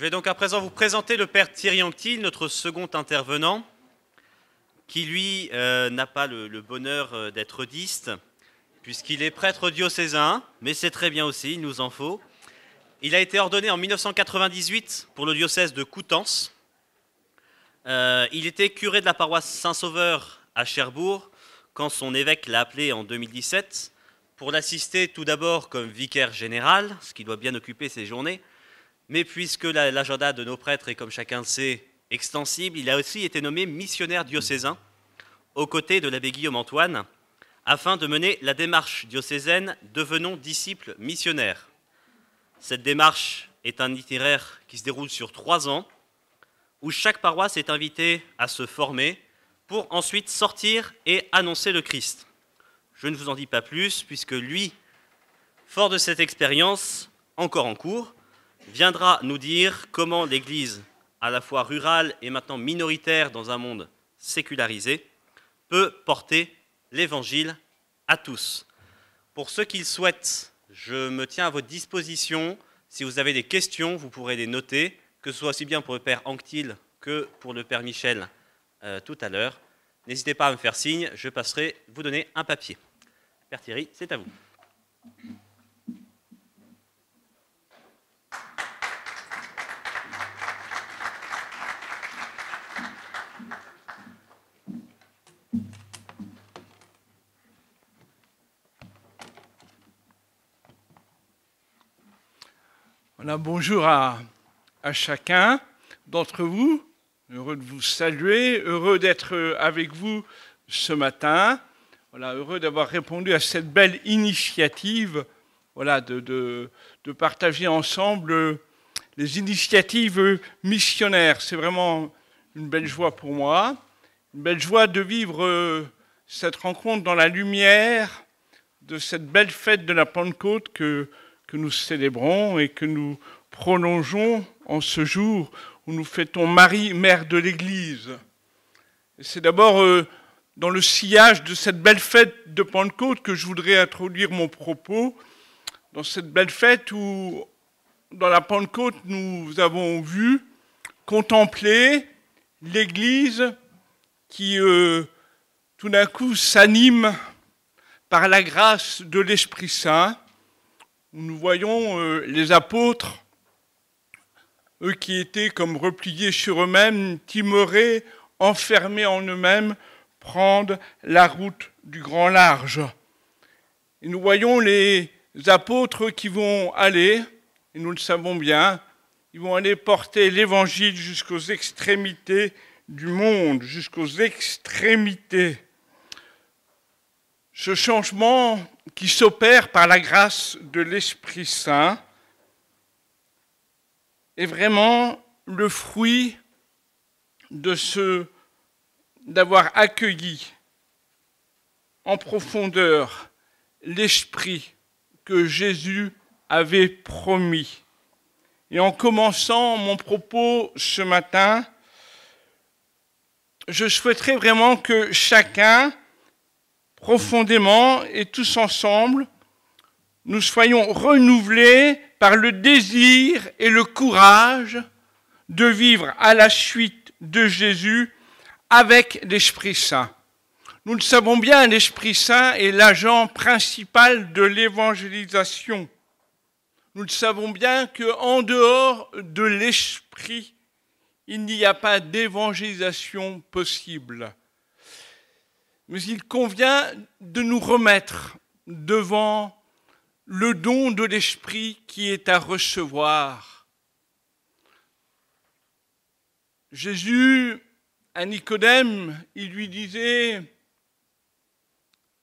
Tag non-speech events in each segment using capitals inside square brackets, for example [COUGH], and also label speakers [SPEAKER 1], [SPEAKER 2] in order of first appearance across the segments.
[SPEAKER 1] Je vais donc à présent vous présenter le père Thierry Anctil, notre second intervenant, qui lui euh, n'a pas le, bonheur euh, d'être diste, puisqu'il est prêtre diocésain, mais c'est très bien aussi, il nous en faut. Il a été ordonné en 1998 pour le diocèse de Coutances. Euh, il était curé de la paroisse Saint-Sauveur à Cherbourg quand son évêque l'a appelé en 2017 pour l'assister tout d'abord comme vicaire général, ce qui doit bien occuper ses journées, mais puisque l'agenda de nos prêtres est, comme chacun le sait, extensible, il a aussi été nommé missionnaire diocésain aux côtés de l'abbé Guillaume Antoine afin de mener la démarche diocésaine Devenons disciples missionnaires. Cette démarche est un itinéraire qui se déroule sur trois ans où chaque paroisse est invitée à se former pour ensuite sortir et annoncer le Christ. Je ne vous en dis pas plus puisque lui, fort de cette expérience encore en cours, viendra nous dire comment l'Église, à la fois rurale et maintenant minoritaire dans un monde sécularisé, peut porter l'Évangile à tous. Pour ceux qui le souhaitent, je me tiens à votre disposition. Si vous avez des questions, vous pourrez les noter, que ce soit aussi bien pour le Père Anctil que pour le Père Michel euh, tout à l'heure. N'hésitez pas à me faire signe, je passerai vous donner un papier. Père Thierry, c'est à vous.
[SPEAKER 2] bonjour à, chacun d'entre vous. Heureux de vous saluer, heureux d'être avec vous ce matin. heureux d'avoir répondu à cette belle initiative voilà, de, de partager ensemble les initiatives missionnaires. C'est vraiment une belle joie pour moi, une belle joie de vivre euh, cette rencontre dans la lumière de cette belle fête de la Pentecôte que que nous célébrons et que nous prolongeons en ce jour où nous fêtons Marie, mère de l'Église. C'est d'abord euh, dans le sillage de cette belle fête de Pentecôte que je voudrais introduire mon propos, dans cette belle fête où, dans la Pentecôte, nous avons vu, contempler l'Église qui, euh, tout d'un coup, s'anime par la grâce de l'Esprit Saint nous voyons euh, les apôtres, eux qui étaient comme repliés sur eux-mêmes, timorés, enfermés en eux-mêmes, prendre la route du grand large. Et nous voyons les apôtres qui vont aller, et nous le savons bien, ils vont aller porter l'évangile jusqu'aux extrémités du monde, jusqu'aux extrémités. Ce changement qui s'opère par la grâce de l'Esprit Saint est vraiment le fruit de ce d'avoir accueilli en profondeur l'esprit que Jésus avait promis. Et en commençant mon propos ce matin, je souhaiterais vraiment que chacun profondément et tous ensemble, nous soyons renouvelés par le désir et le courage de vivre à la suite de Jésus avec l'Esprit Saint. Nous le savons bien, l'Esprit Saint est l'agent principal de l'évangélisation. Nous le savons bien qu'en dehors de l'Esprit, il n'y a pas d'évangélisation possible mais il convient de nous remettre devant le don de l'Esprit qui est à recevoir. Jésus, à Nicodème, il lui disait,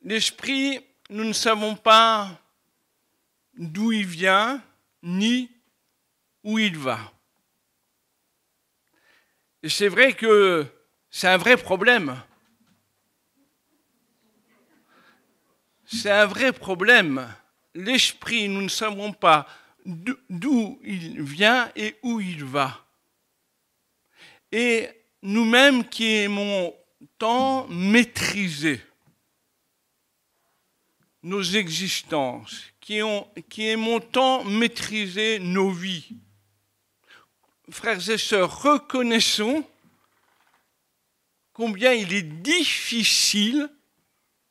[SPEAKER 2] l'Esprit, nous ne savons pas d'où il vient, ni où il va. Et c'est vrai que c'est un vrai problème. C'est un vrai problème. L'esprit, nous ne savons pas d'où il vient et où il va. Et nous-mêmes qui aimons tant maîtriser nos existences, qui, aimons tant maîtriser nos vies, frères et sœurs, reconnaissons combien il est difficile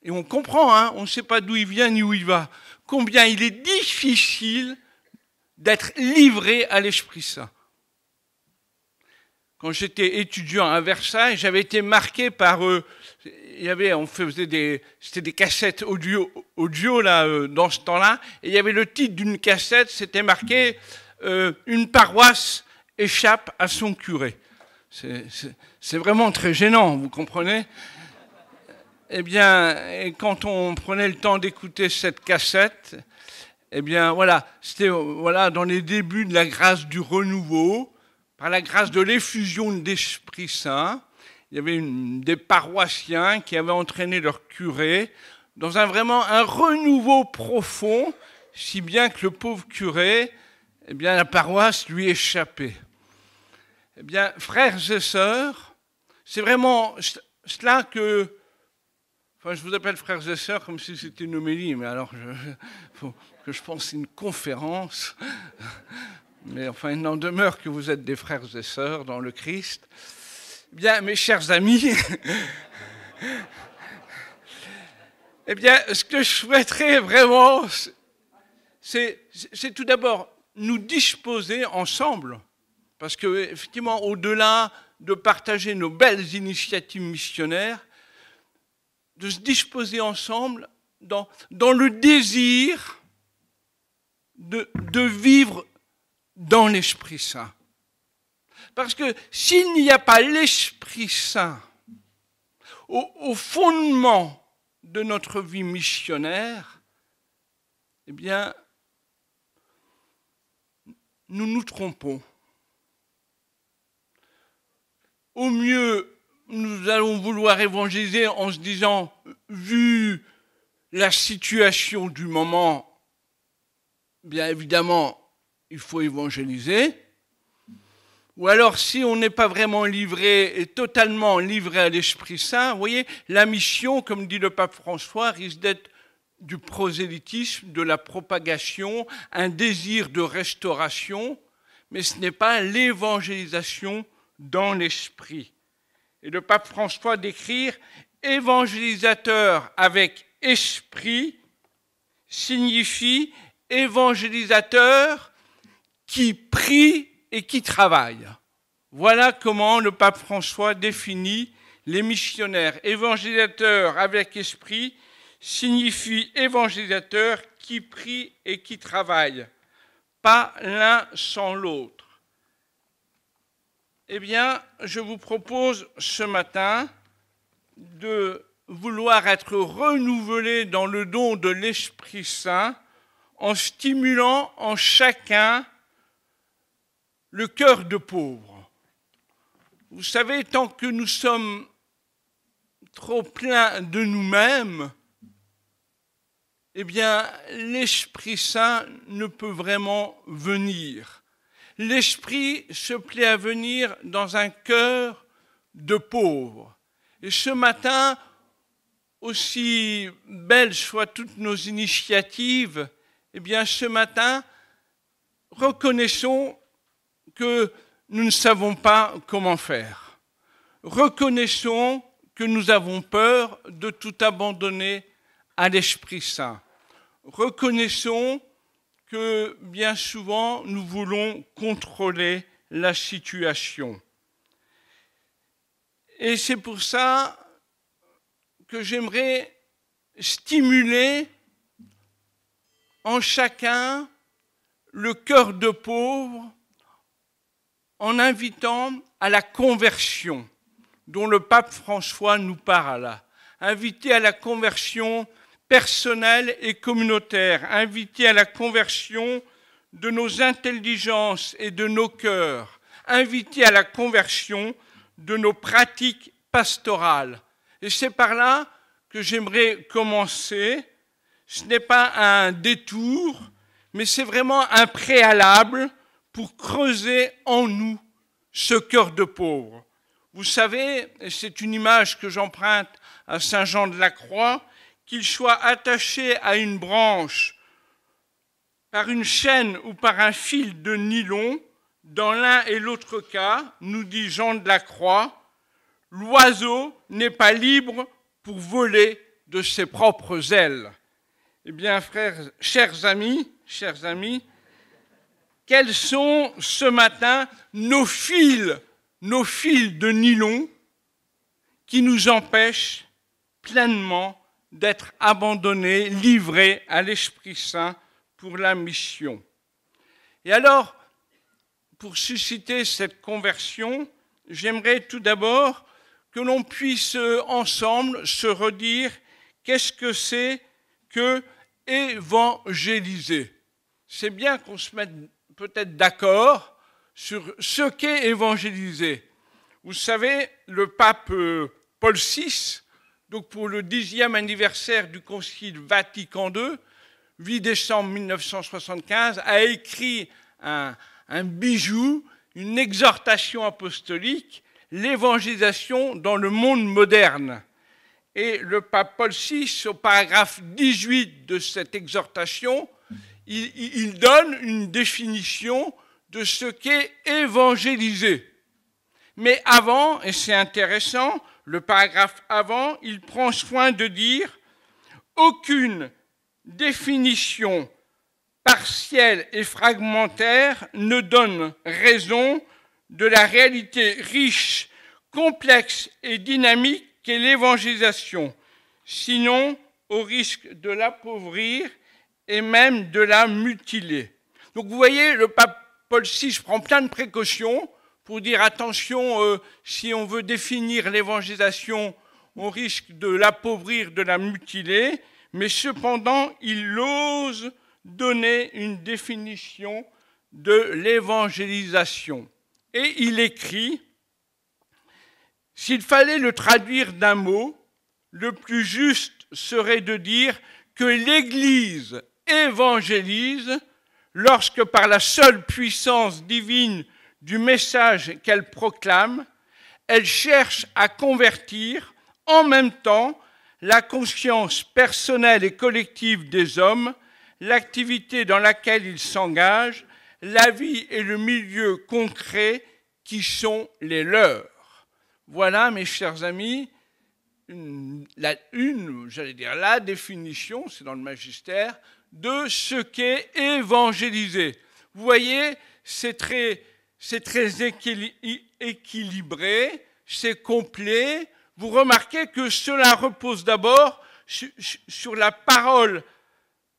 [SPEAKER 2] et on comprend, hein, on ne sait pas d'où il vient ni où il va, combien il est difficile d'être livré à l'Esprit Saint. Quand j'étais étudiant à Versailles, j'avais été marqué par euh, il y avait, on faisait des, c'était des cassettes audio, audio là, euh, dans ce temps-là, et il y avait le titre d'une cassette, c'était marqué euh, Une paroisse échappe à son curé. C'est vraiment très gênant, vous comprenez eh bien, quand on prenait le temps d'écouter cette cassette, eh bien, voilà, c'était voilà, dans les débuts de la grâce du renouveau, par la grâce de l'effusion de l'Esprit Saint, il y avait des paroissiens qui avaient entraîné leur curé dans un vraiment un renouveau profond, si bien que le pauvre curé, eh bien, la paroisse lui échappait. Eh bien, frères et sœurs, c'est vraiment cela que je vous appelle frères et sœurs comme si c'était une homélie, mais alors je, faut que je pense une conférence. Mais enfin, il en demeure que vous êtes des frères et sœurs dans le Christ. Bien, mes chers amis, [LAUGHS] eh bien, ce que je souhaiterais vraiment, c'est tout d'abord nous disposer ensemble, parce que effectivement, au-delà de partager nos belles initiatives missionnaires, de se disposer ensemble dans, dans le désir de, de vivre dans l'Esprit Saint. Parce que s'il n'y a pas l'Esprit Saint au, fondement de notre vie missionnaire, eh bien, nous nous trompons. Au mieux, nous allons vouloir évangéliser en se disant, vu la situation du moment, bien évidemment, il faut évangéliser. Ou alors, si on n'est pas vraiment livré et totalement livré à l'Esprit Saint, vous voyez, la mission, comme dit le pape François, risque d'être du prosélytisme, de la propagation, un désir de restauration, mais ce n'est pas l'évangélisation dans l'esprit et le pape François d'écrire évangélisateur avec esprit signifie évangélisateur qui prie et qui travaille. Voilà comment le pape François définit les missionnaires. Évangélisateur avec esprit signifie évangélisateur qui prie et qui travaille, pas l'un sans l'autre eh bien, je vous propose ce matin de vouloir être renouvelé dans le don de l'Esprit Saint en stimulant en chacun le cœur de pauvre. Vous savez, tant que nous sommes trop pleins de nous-mêmes, eh bien, l'Esprit Saint ne peut vraiment venir l'Esprit se plaît à venir dans un cœur de pauvre. Et ce matin, aussi belles soient toutes nos initiatives, eh bien ce matin, reconnaissons que nous ne savons pas comment faire. Reconnaissons que nous avons peur de tout abandonner à l'Esprit Saint. Reconnaissons bien souvent nous voulons contrôler la situation. Et c'est pour ça que j'aimerais stimuler en chacun le cœur de pauvre en invitant à la conversion dont le pape François nous parle, inviter à la conversion personnel et communautaire, invité à la conversion de nos intelligences et de nos cœurs, invité à la conversion de nos pratiques pastorales. Et c'est par là que j'aimerais commencer. Ce n'est pas un détour, mais c'est vraiment un préalable pour creuser en nous ce cœur de pauvre. Vous savez, c'est une image que j'emprunte à Saint Jean de la Croix, qu'il soit attaché à une branche par une chaîne ou par un fil de nylon, dans l'un et l'autre cas, nous dit Jean de la Croix, l'oiseau n'est pas libre pour voler de ses propres ailes. Eh bien, frères, chers amis, chers amis, quels sont ce matin nos fils, nos fils de nylon qui nous empêchent pleinement d'être abandonné, livré à l'Esprit Saint pour la mission. Et alors, pour susciter cette conversion, j'aimerais tout d'abord que l'on puisse ensemble se redire qu'est-ce que c'est que évangéliser. C'est bien qu'on se mette peut-être d'accord sur ce qu'est évangéliser. Vous savez, le pape euh, Paul VI donc pour le dixième anniversaire du Concile Vatican II, 8 décembre 1975, a écrit un, bijou, une exhortation apostolique, l'évangélisation dans le monde moderne. Et le pape Paul VI, au paragraphe 18 de cette exhortation, il donne une définition de ce qu'est évangéliser. Mais avant, et c'est intéressant, le paragraphe avant, il prend soin de dire aucune définition partielle et fragmentaire ne donne raison de la réalité riche, complexe et dynamique qu'est l'évangélisation, sinon au risque de l'appauvrir et même de la mutiler. Donc vous voyez, le pape Paul VI prend plein de précautions pour dire attention, euh, si on veut définir l'évangélisation, on risque de l'appauvrir, de la mutiler, mais cependant, il ose donner une définition de l'évangélisation. Et il écrit, s'il fallait le traduire d'un mot, le plus juste serait de dire que l'Église évangélise lorsque par la seule puissance divine du message qu'elle proclame, elle cherche à convertir en même temps la conscience personnelle et collective des hommes, l'activité dans laquelle ils s'engagent, la vie et le milieu concret qui sont les leurs. Voilà, mes chers amis, la, une j'allais dire la définition, c'est dans le magistère, de ce qu'est évangéliser. Vous voyez, c'est très c'est très équilibré, c'est complet. Vous remarquez que cela repose d'abord sur la parole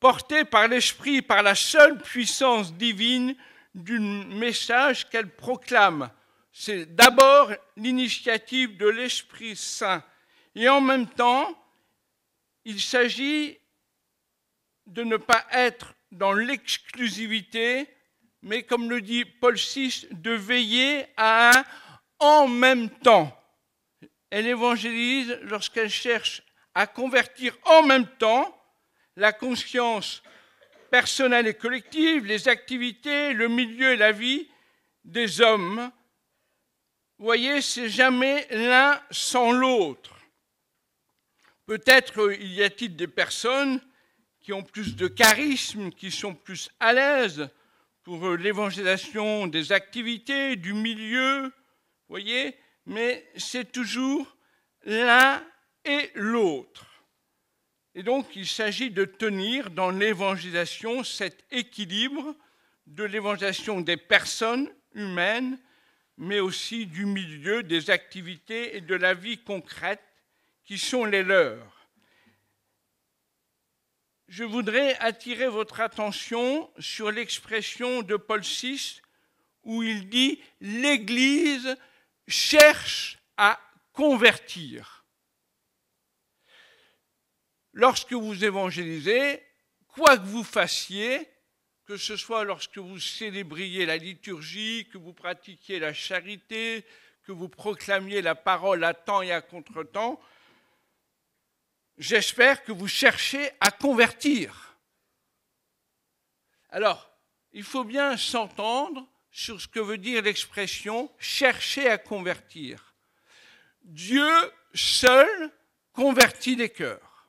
[SPEAKER 2] portée par l'Esprit, par la seule puissance divine du message qu'elle proclame. C'est d'abord l'initiative de l'Esprit Saint. Et en même temps, il s'agit de ne pas être dans l'exclusivité mais comme le dit Paul VI, de veiller à un en même temps. Elle évangélise lorsqu'elle cherche à convertir en même temps la conscience personnelle et collective, les activités, le milieu et la vie des hommes. Vous voyez, c'est jamais l'un sans l'autre. Peut-être euh, y a-t-il des personnes qui ont plus de charisme, qui sont plus à l'aise pour euh, l'évangélisation des activités, du milieu, voyez, mais c'est toujours l'un et l'autre. Et donc il s'agit de tenir dans l'évangélisation cet équilibre de l'évangélisation des personnes humaines, mais aussi du milieu, des activités et de la vie concrète qui sont les leurs je voudrais attirer votre attention sur l'expression de Paul VI où il dit L'Église cherche à convertir. Lorsque vous évangélisez, quoi que vous fassiez, que ce soit lorsque vous célébriez la liturgie, que vous pratiquiez la charité, que vous proclamiez la parole à temps et à contre-temps, j'espère que vous cherchez à convertir. Alors, il faut bien s'entendre sur ce que veut dire l'expression chercher à convertir. Dieu seul convertit les cœurs.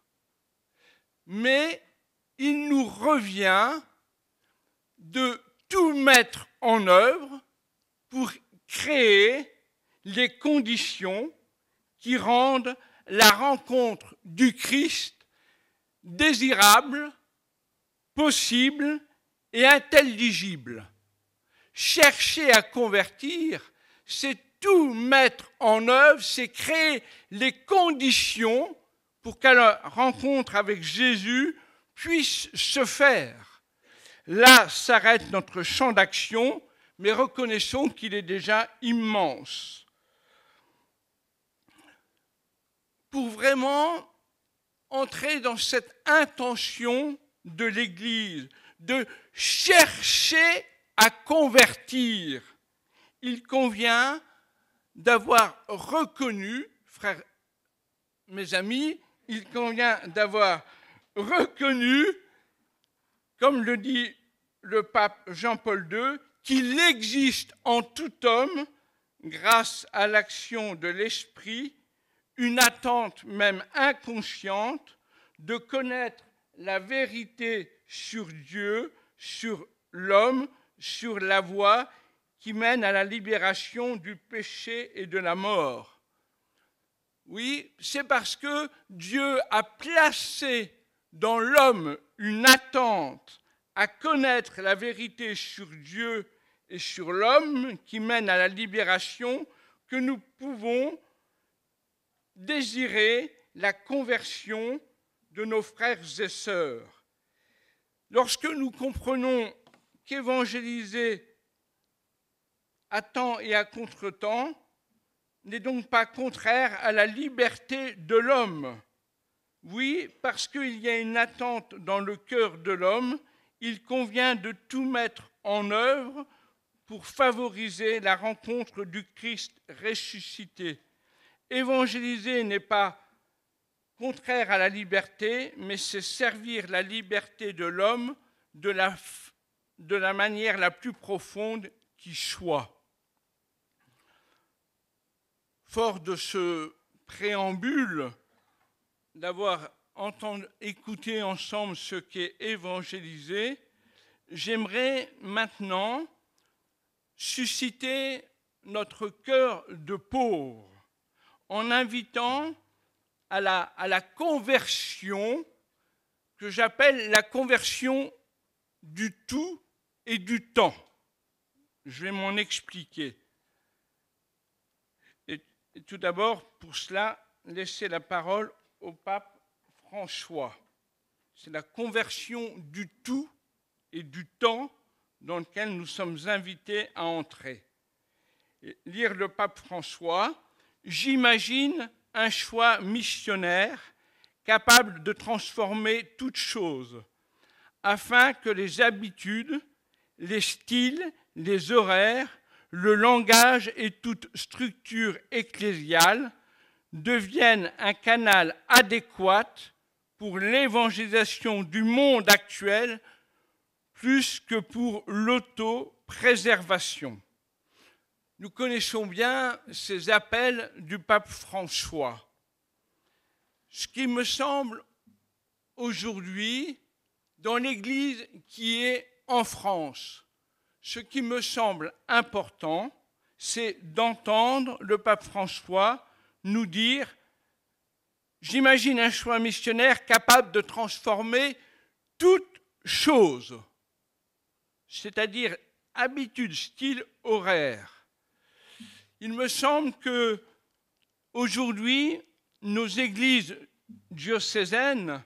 [SPEAKER 2] Mais il nous revient de tout mettre en œuvre pour créer les conditions qui rendent la rencontre du Christ désirable, possible et intelligible. Chercher à convertir, c'est tout mettre en œuvre, c'est créer les conditions pour qu'une rencontre avec Jésus puisse se faire. Là s'arrête notre champ d'action, mais reconnaissons qu'il est déjà immense. pour vraiment entrer dans cette intention de l'Église, de chercher à convertir. Il convient d'avoir reconnu, frères, mes amis, il convient d'avoir reconnu, comme le dit le pape Jean-Paul II, qu'il existe en tout homme, grâce à l'action de l'Esprit, une attente même inconsciente de connaître la vérité sur Dieu, sur l'homme, sur la voie qui mène à la libération du péché et de la mort. Oui, c'est parce que Dieu a placé dans l'homme une attente à connaître la vérité sur Dieu et sur l'homme qui mène à la libération que nous pouvons désirer la conversion de nos frères et sœurs. Lorsque nous comprenons qu'évangéliser à temps et à contre-temps n'est donc pas contraire à la liberté de l'homme. Oui, parce qu'il y a une attente dans le cœur de l'homme, il convient de tout mettre en œuvre pour favoriser la rencontre du Christ ressuscité. Évangéliser n'est pas contraire à la liberté, mais c'est servir la liberté de l'homme de la, manière la plus profonde qui soit. Fort de ce préambule, d'avoir écouté ensemble ce qu'est évangéliser, j'aimerais maintenant susciter notre cœur de pauvre en invitant à la, conversion que j'appelle la conversion du tout et du temps. Je vais m'en expliquer. tout d'abord, pour cela, laisser la parole au pape François. C'est la conversion du tout et du temps dans lequel nous sommes invités à entrer. lire le pape François, J'imagine un choix missionnaire capable de transformer toute chose, afin que les habitudes, les styles, les horaires, le langage et toute structure ecclésiale deviennent un canal adéquat pour l'évangélisation du monde actuel plus que pour l'auto-préservation nous connaissons bien ces appels du pape François. Ce qui me semble aujourd'hui, dans l'Église qui est en France, ce qui me semble important, c'est d'entendre le pape François nous dire, j'imagine un choix missionnaire capable de transformer toute chose, c'est-à-dire habitude, style, horaire, il me semble que aujourd'hui, nos églises diocésaines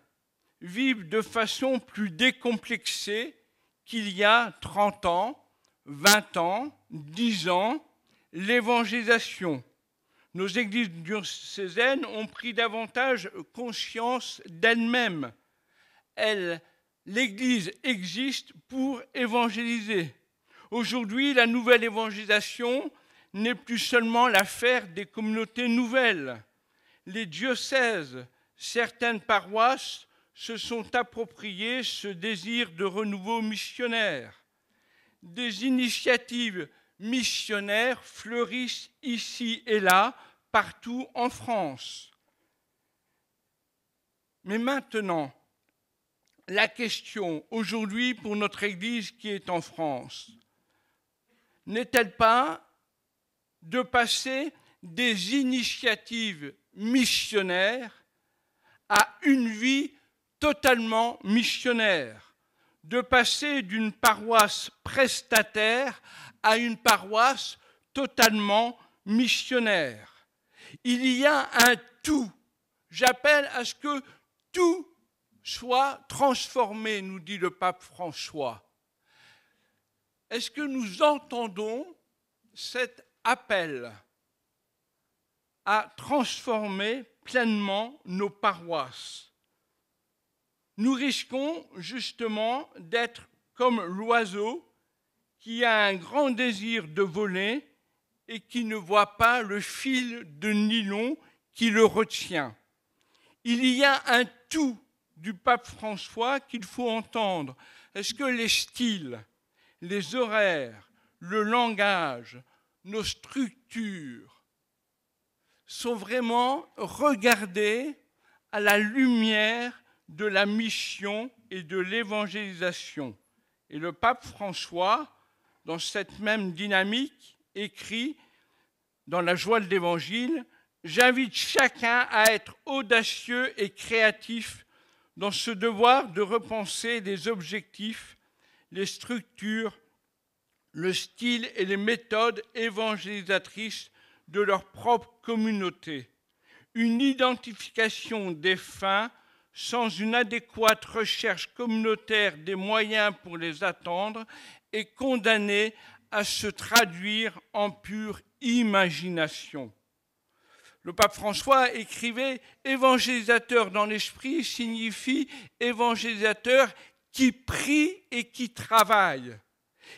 [SPEAKER 2] vivent de façon plus décomplexée qu'il y a 30 ans, 20 ans, 10 ans, l'évangélisation. Nos églises diocésaines ont pris davantage conscience d'elles-mêmes. l'Église existe pour évangéliser. Aujourd'hui, la nouvelle évangélisation, n'est plus seulement l'affaire des communautés nouvelles. Les diocèses, certaines paroisses se sont appropriées ce désir de renouveau missionnaire. Des initiatives missionnaires fleurissent ici et là, partout en France. Mais maintenant, la question aujourd'hui pour notre Église qui est en France, n'est-elle pas de passer des initiatives missionnaires à une vie totalement missionnaire, de passer d'une paroisse prestataire à une paroisse totalement missionnaire. Il y a un tout. J'appelle à ce que tout soit transformé, nous dit le pape François. Est-ce que nous entendons cette appelle à transformer pleinement nos paroisses. Nous risquons justement d'être comme l'oiseau qui a un grand désir de voler et qui ne voit pas le fil de nylon qui le retient. Il y a un tout du pape François qu'il faut entendre. Est-ce que les styles, les horaires, le langage, nos structures sont vraiment regardées à la lumière de la mission et de l'évangélisation. Et le pape François, dans cette même dynamique, écrit dans La joie de l'Évangile, J'invite chacun à être audacieux et créatif dans ce devoir de repenser les objectifs, les structures le style et les méthodes évangélisatrices de leur propre communauté. Une identification des fins sans une adéquate recherche communautaire des moyens pour les attendre est condamnée à se traduire en pure imagination. Le pape François écrivait Évangélisateur dans l'esprit signifie évangélisateur qui prie et qui travaille.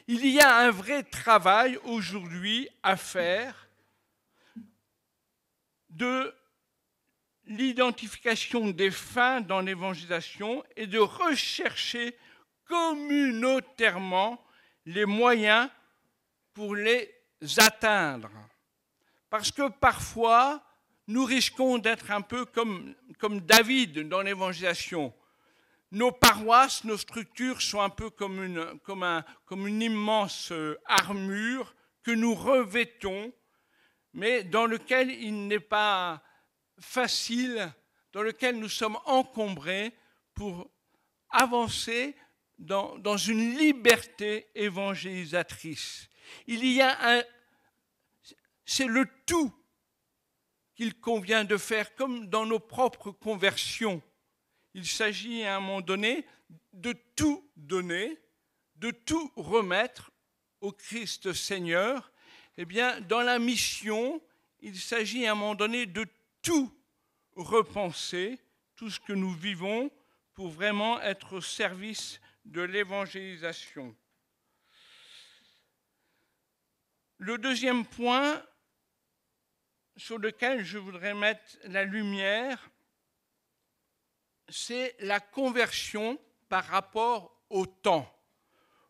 [SPEAKER 2] Il y a un vrai travail aujourd'hui à faire de l'identification des fins dans l'évangélisation et de rechercher communautairement les moyens pour les atteindre. Parce que parfois, nous risquons d'être un peu comme, David dans l'évangélisation nos paroisses, nos structures sont un peu comme une, immense euh, armure que nous revêtons, mais dans lequel il n'est pas facile, dans lequel nous sommes encombrés pour avancer dans, dans une liberté évangélisatrice. Il y a un, c'est le tout qu'il convient de faire, comme dans nos propres conversions il s'agit à un moment donné de tout donner, de tout remettre au Christ Seigneur. Eh bien, dans la mission, il s'agit à un moment donné de tout repenser, tout ce que nous vivons, pour vraiment être au service de l'évangélisation. Le deuxième point sur lequel je voudrais mettre la lumière, c'est la conversion par rapport au temps.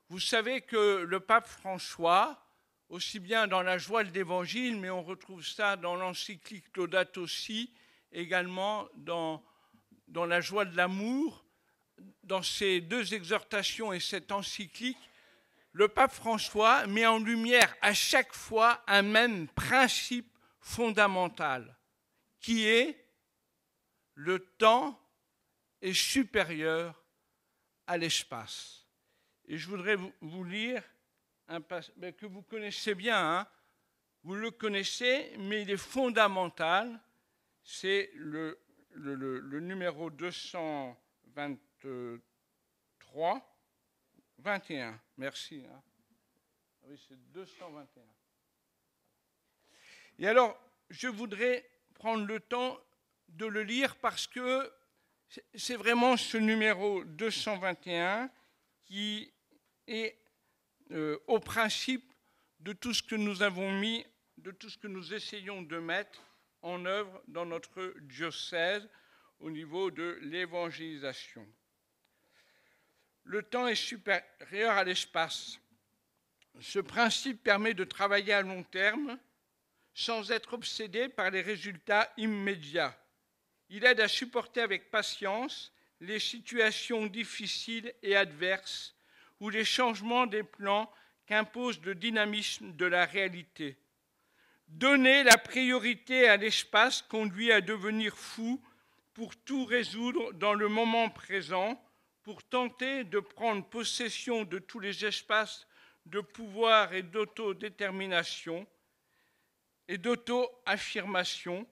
[SPEAKER 2] Vous savez que le pape François, aussi bien dans la joie de l'Évangile, mais on retrouve ça dans l'encyclique Laudato aussi, également dans, dans la joie de l'amour, dans ces deux exhortations et cette encyclique, le pape François met en lumière à chaque fois un même principe fondamental, qui est le temps est supérieur à l'espace. Et je voudrais vous, lire un passage que vous connaissez bien, hein. vous le connaissez, mais il est fondamental. C'est le, le, numéro 223, 21, merci. Hein. Ah oui, c'est 221. Et alors, je voudrais prendre le temps de le lire parce que c'est vraiment ce numéro 221 qui est euh, au principe de tout ce que nous avons mis, de tout ce que nous essayons de mettre en œuvre dans notre diocèse au niveau de l'évangélisation. Le temps est supérieur à l'espace. Ce principe permet de travailler à long terme sans être obsédé par les résultats immédiats il aide à supporter avec patience les situations difficiles et adverses ou les changements des plans qu'impose le dynamisme de la réalité. Donner la priorité à l'espace conduit à devenir fou pour tout résoudre dans le moment présent, pour tenter de prendre possession de tous les espaces de pouvoir et d'autodétermination et d'auto-affirmation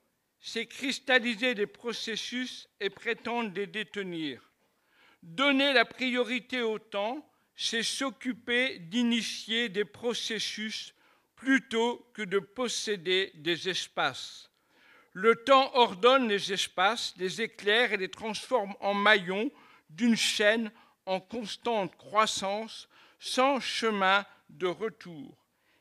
[SPEAKER 2] c'est cristalliser des processus et prétendre les détenir. Donner la priorité au temps, c'est s'occuper d'initier des processus plutôt que de posséder des espaces. Le temps ordonne les espaces, les éclaire et les transforme en maillons d'une chaîne en constante croissance, sans chemin de retour.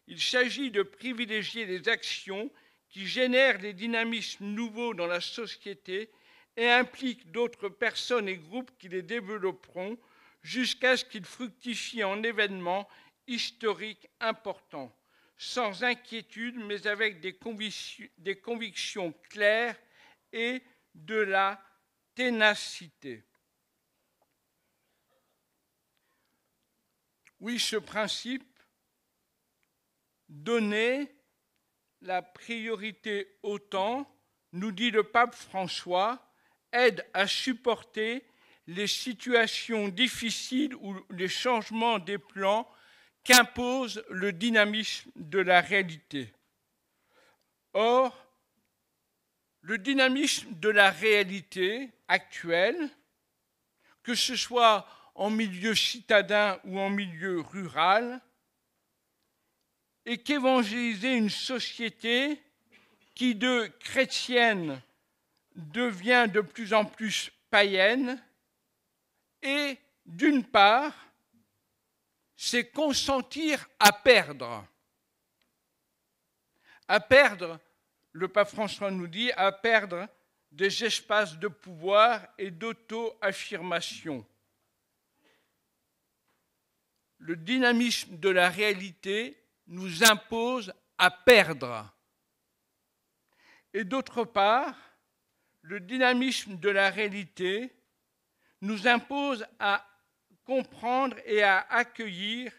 [SPEAKER 2] Il s'agit de privilégier les actions qui génèrent des dynamismes nouveaux dans la société et impliquent d'autres personnes et groupes qui les développeront jusqu'à ce qu'ils fructifient en événements historiques importants, sans inquiétude, mais avec des, convictions claires et de la ténacité. Oui, ce principe, donné la priorité autant nous dit le pape François, aide à supporter les situations difficiles ou les changements des plans qu'impose le dynamisme de la réalité. Or, le dynamisme de la réalité actuelle, que ce soit en milieu citadin ou en milieu rural, et qu'évangéliser une société qui de chrétienne devient de plus en plus païenne et d'une part, c'est consentir à perdre. À perdre, le pape François nous dit, à perdre des espaces de pouvoir et d'auto-affirmation. Le dynamisme de la réalité nous impose à perdre. Et d'autre part, le dynamisme de la réalité nous impose à comprendre et à accueillir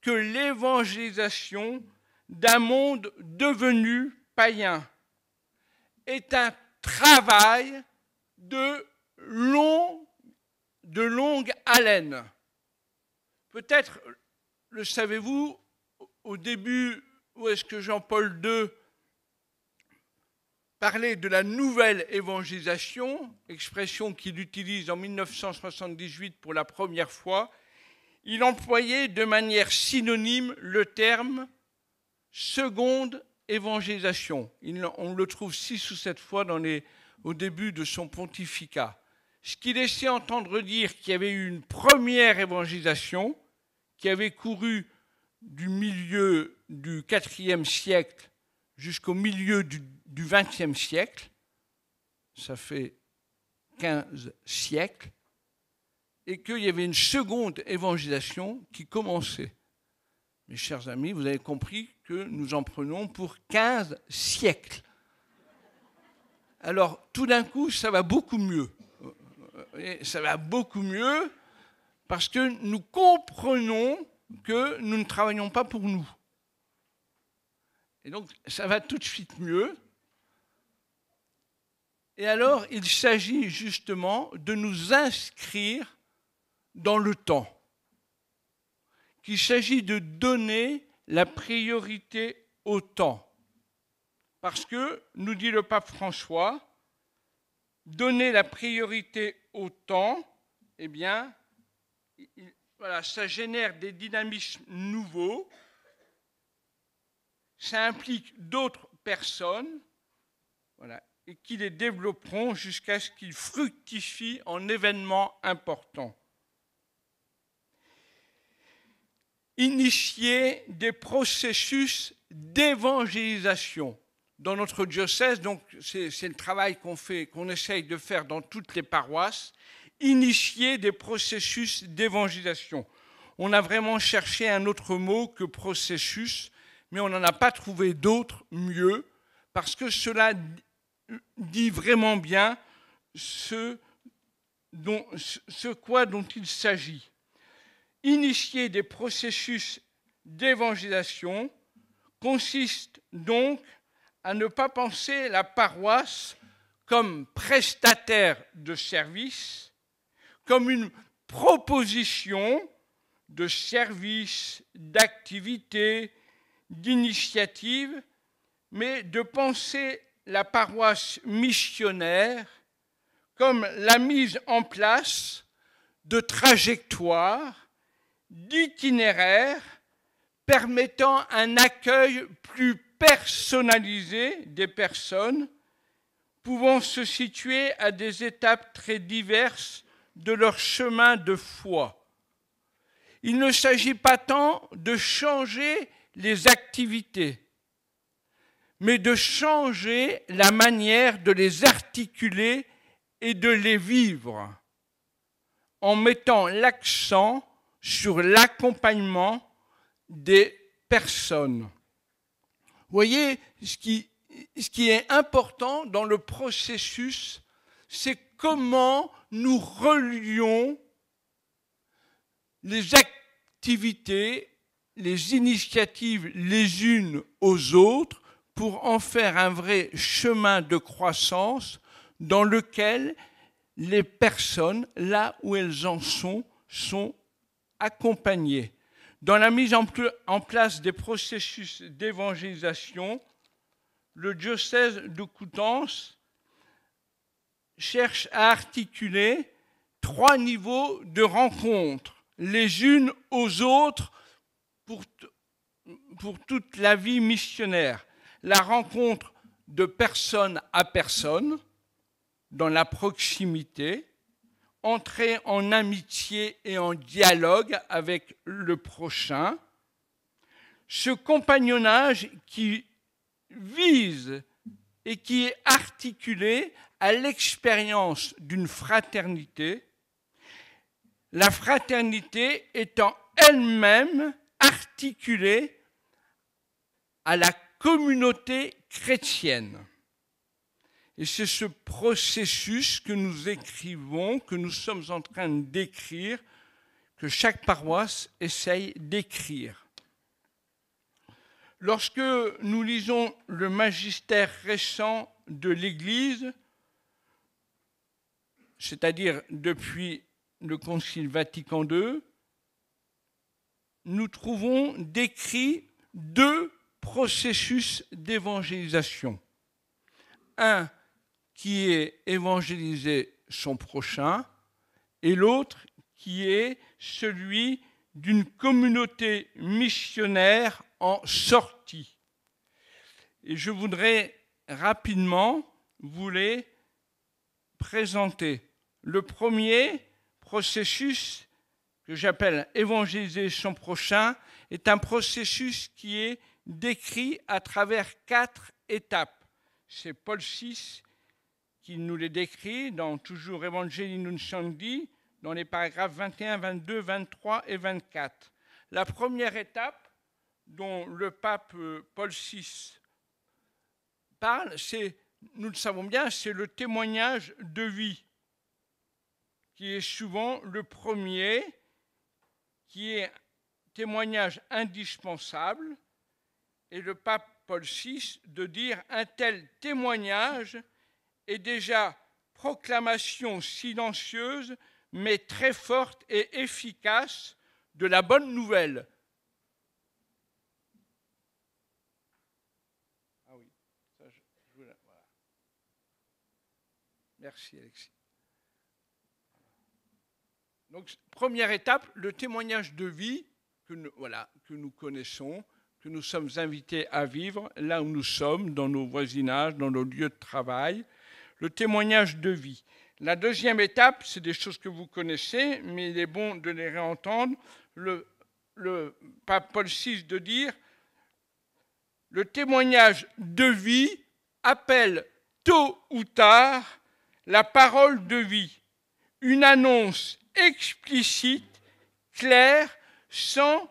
[SPEAKER 2] que l'évangélisation d'un monde devenu païen est un travail de, long, de longue haleine. Peut-être le savez-vous, au début où est-ce que Jean-Paul II parlait de la nouvelle évangélisation, expression qu'il utilise en 1978 pour la première fois, il employait de manière synonyme le terme seconde évangélisation. on le trouve six ou sept fois au début de son pontificat. Ce qui laissait entendre dire qu'il y avait eu une première évangélisation qui avait couru du milieu du IVe siècle jusqu'au milieu du, XXe siècle, ça fait 15 siècles, et qu'il y avait une seconde évangélisation qui commençait. Mes chers amis, vous avez compris que nous en prenons pour 15 siècles. Alors, tout d'un coup, ça va beaucoup mieux. Et ça va beaucoup mieux parce que nous comprenons que nous ne travaillons pas pour nous. Et donc, ça va tout de suite mieux. Et alors, il s'agit justement de nous inscrire dans le temps, qu'il s'agit de donner la priorité au temps. Parce que, nous dit le pape François, donner la priorité au temps, eh bien, voilà, ça génère des dynamismes nouveaux, ça implique d'autres personnes, voilà, et qui les développeront jusqu'à ce qu'ils fructifient en événements importants. Initier des processus d'évangélisation dans notre diocèse, donc c'est le travail qu'on fait, qu'on essaye de faire dans toutes les paroisses, initier des processus d'évangélisation. On a vraiment cherché un autre mot que processus, mais on n'en a pas trouvé d'autre mieux, parce que cela dit vraiment bien ce, dont, ce quoi dont il s'agit. Initier des processus d'évangélisation consiste donc à ne pas penser la paroisse comme prestataire de service, comme une proposition de service, d'activité, d'initiative, mais de penser la paroisse missionnaire comme la mise en place de trajectoires, d'itinéraires permettant un accueil plus personnalisé des personnes, pouvant se situer à des étapes très diverses de leur chemin de foi. Il ne s'agit pas tant de changer les activités, mais de changer la manière de les articuler et de les vivre, en mettant l'accent sur l'accompagnement des personnes. Vous voyez, ce qui, ce qui est important dans le processus, c'est comment nous relions les activités, les initiatives les unes aux autres pour en faire un vrai chemin de croissance dans lequel les personnes, là où elles en sont, sont accompagnées. Dans la mise en place des processus d'évangélisation, le diocèse de Coutances cherche à articuler trois niveaux de rencontre, les unes aux autres pour, pour toute la vie missionnaire. La rencontre de personne à personne, dans la proximité, entrer en amitié et en dialogue avec le prochain. Ce compagnonnage qui vise et qui est articulé à l'expérience d'une fraternité, la fraternité étant elle-même articulée à la communauté chrétienne. Et c'est ce processus que nous écrivons, que nous sommes en train d'écrire, que chaque paroisse essaye d'écrire. Lorsque nous lisons le magistère récent de l'Église, c'est-à-dire depuis le Concile Vatican II, nous trouvons décrits deux processus d'évangélisation. Un qui est évangéliser son prochain et l'autre qui est celui d'une communauté missionnaire en sortie. Et je voudrais rapidement vous les présenter. Le premier processus que j'appelle évangéliser son prochain est un processus qui est décrit à travers quatre étapes. C'est Paul VI qui nous les décrit dans toujours Evangelii Nun dans les paragraphes 21, 22, 23 et 24. La première étape dont le pape euh, Paul VI parle, c'est, nous le savons bien, c'est le témoignage de vie qui est souvent le premier, qui est témoignage indispensable, et le pape Paul VI de dire un tel témoignage est déjà proclamation silencieuse, mais très forte et efficace de la bonne nouvelle. Ah oui. ça je Merci Alexis. Donc, première étape, le témoignage de vie que nous, voilà, que nous connaissons, que nous sommes invités à vivre là où nous sommes, dans nos voisinages, dans nos lieux de travail. Le témoignage de vie. La deuxième étape, c'est des choses que vous connaissez, mais il est bon de les réentendre. Le, le pape Paul VI de dire le témoignage de vie appelle tôt ou tard la parole de vie, une annonce explicite, claire, sans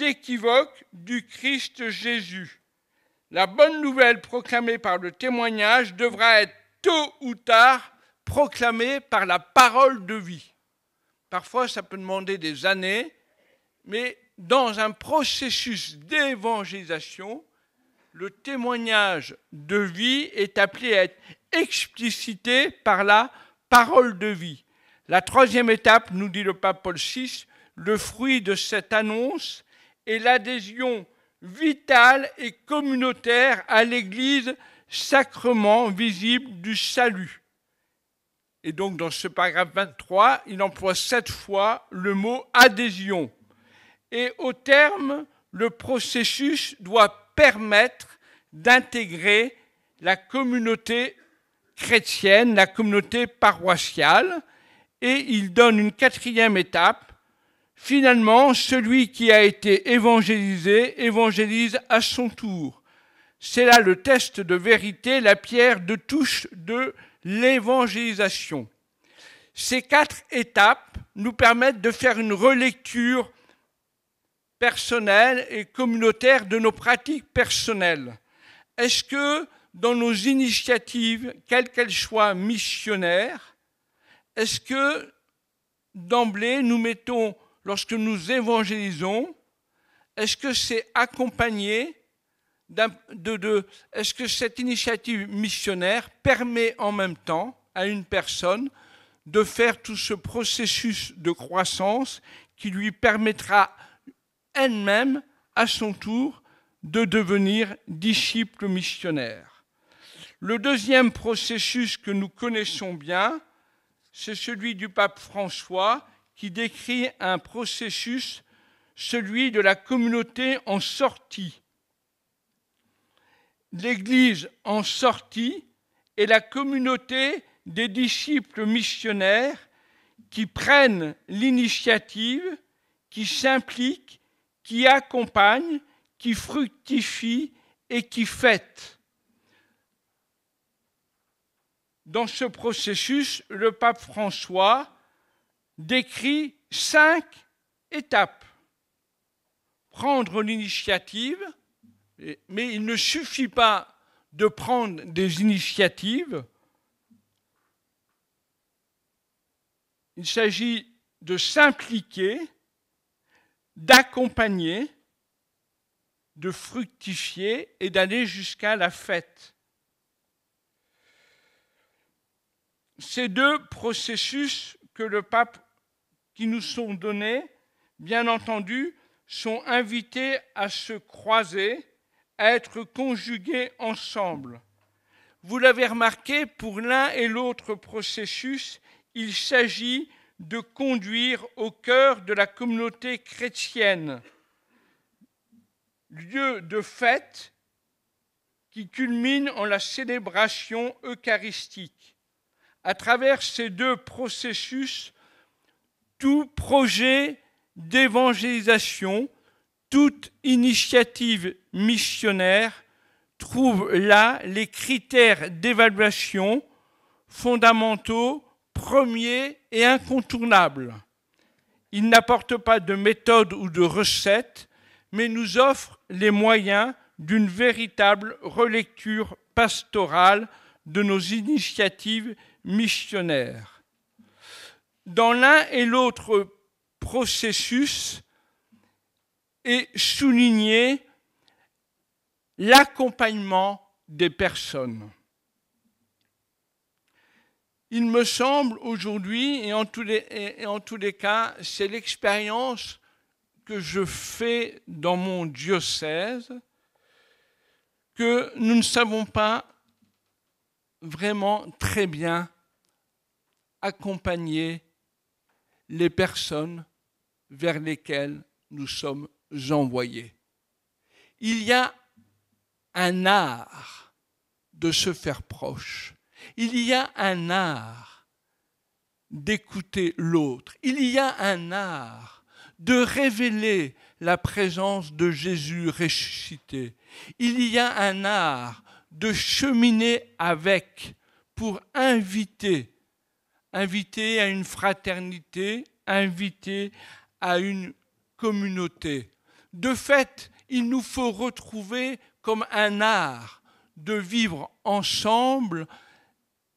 [SPEAKER 2] équivoque du Christ Jésus. La bonne nouvelle proclamée par le témoignage devra être tôt ou tard proclamée par la parole de vie. Parfois, ça peut demander des années, mais dans un processus d'évangélisation, le témoignage de vie est appelé à être explicité par la parole de vie. La troisième étape, nous dit le pape Paul VI, le fruit de cette annonce est l'adhésion vitale et communautaire à l'Église, sacrement visible du salut. Et donc dans ce paragraphe 23, il emploie cette fois le mot adhésion. Et au terme, le processus doit permettre d'intégrer la communauté chrétienne, la communauté paroissiale, et il donne une quatrième étape. Finalement, celui qui a été évangélisé évangélise à son tour. C'est là le test de vérité, la pierre de touche de l'évangélisation. Ces quatre étapes nous permettent de faire une relecture personnelle et communautaire de nos pratiques personnelles. Est-ce que dans nos initiatives, quelles qu'elles soient missionnaires, est-ce que d'emblée nous mettons, lorsque nous évangélisons, est-ce que c'est accompagné de, de est-ce que cette initiative missionnaire permet en même temps à une personne de faire tout ce processus de croissance qui lui permettra elle-même, à son tour, de devenir disciple missionnaire. Le deuxième processus que nous connaissons bien, c'est celui du pape François qui décrit un processus, celui de la communauté en sortie. L'Église en sortie est la communauté des disciples missionnaires qui prennent l'initiative, qui s'impliquent, qui accompagnent, qui fructifient et qui fêtent dans ce processus, le pape François décrit cinq étapes. Prendre l'initiative, mais il ne suffit pas de prendre des initiatives. Il s'agit de s'impliquer, d'accompagner, de fructifier et d'aller jusqu'à la fête. ces deux processus que le pape qui nous sont donnés, bien entendu, sont invités à se croiser, à être conjugués ensemble. Vous l'avez remarqué, pour l'un et l'autre processus, il s'agit de conduire au cœur de la communauté chrétienne, lieu de fête qui culmine en la célébration eucharistique à travers ces deux processus, tout projet d'évangélisation, toute initiative missionnaire trouve là les critères d'évaluation fondamentaux, premiers et incontournables. Il n'apporte pas de méthode ou de recette, mais nous offre les moyens d'une véritable relecture pastorale de nos initiatives missionnaires. Dans l'un et l'autre processus est souligné l'accompagnement des personnes. Il me semble aujourd'hui, et, en tous les, et en tous les cas, c'est l'expérience que je fais dans mon diocèse, que nous ne savons pas vraiment très bien accompagner les personnes vers lesquelles nous sommes envoyés. Il y a un art de se faire proche. Il y a un art d'écouter l'autre. Il y a un art de révéler la présence de Jésus ressuscité. Il y a un art de cheminer avec pour inviter, inviter à une fraternité, inviter à une communauté. De fait, il nous faut retrouver comme un art de vivre ensemble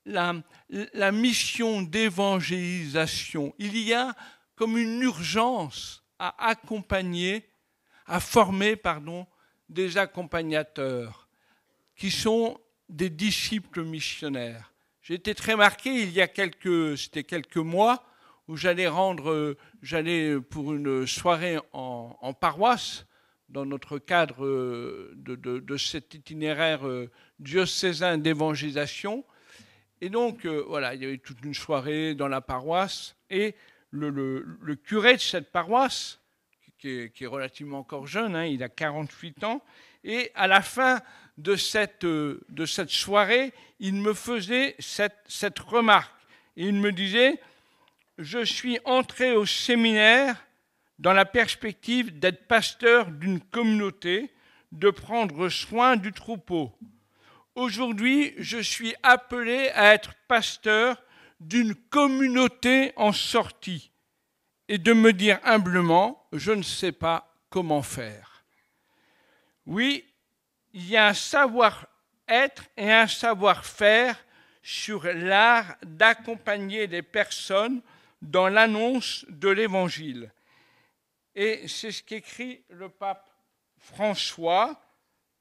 [SPEAKER 2] la, la mission d'évangélisation. Il y a comme une urgence à accompagner, à former, pardon, des accompagnateurs qui sont des disciples missionnaires. J'ai été très marqué il y a quelques, c'était quelques mois, où j'allais rendre, j'allais pour une soirée en, paroisse, dans notre cadre de, cet itinéraire diocésain d'évangélisation. Et donc, euh, voilà, il y avait toute une soirée dans la paroisse, et le, curé de cette paroisse, qui est, relativement encore jeune, hein, il a 48 ans, et à la fin de cette, euh, de cette soirée, il me faisait cette, cette remarque. Et il me disait, je suis entré au séminaire dans la perspective d'être pasteur d'une communauté, de prendre soin du troupeau. Aujourd'hui, je suis appelé à être pasteur d'une communauté en sortie et de me dire humblement, je ne sais pas comment faire. Oui, il y a un savoir-être et un savoir-faire sur l'art d'accompagner les personnes dans l'annonce de l'Évangile. Et c'est ce qu'écrit le pape François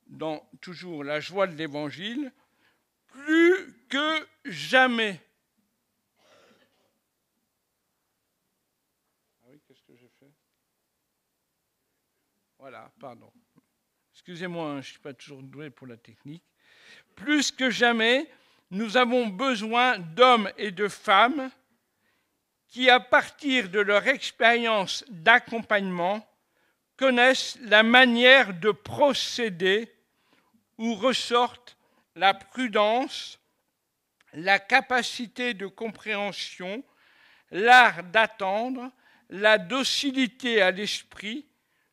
[SPEAKER 2] dans toujours la joie de l'Évangile, plus que jamais. Ah oui, qu'est-ce que j'ai fait Voilà, pardon. Excusez-moi, hein, je ne suis pas toujours doué pour la technique. Plus que jamais, nous avons besoin d'hommes et de femmes qui, à partir de leur expérience d'accompagnement, connaissent la manière de procéder où ressortent la prudence, la capacité de compréhension, l'art d'attendre, la docilité à l'esprit,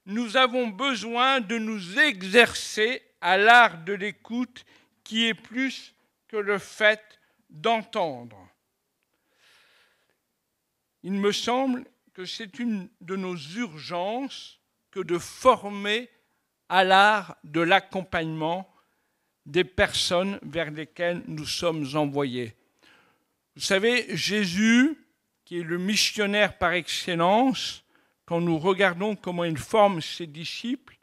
[SPEAKER 2] nous avons besoin de nous exercer à l'art de l'écoute qui est plus que le fait d'entendre. Il me semble que c'est une de nos urgences que de former à l'art de l'accompagnement des personnes vers lesquelles nous sommes envoyés. Vous savez, Jésus, qui est le missionnaire par excellence, quand nous regardons comment il forme ses disciples,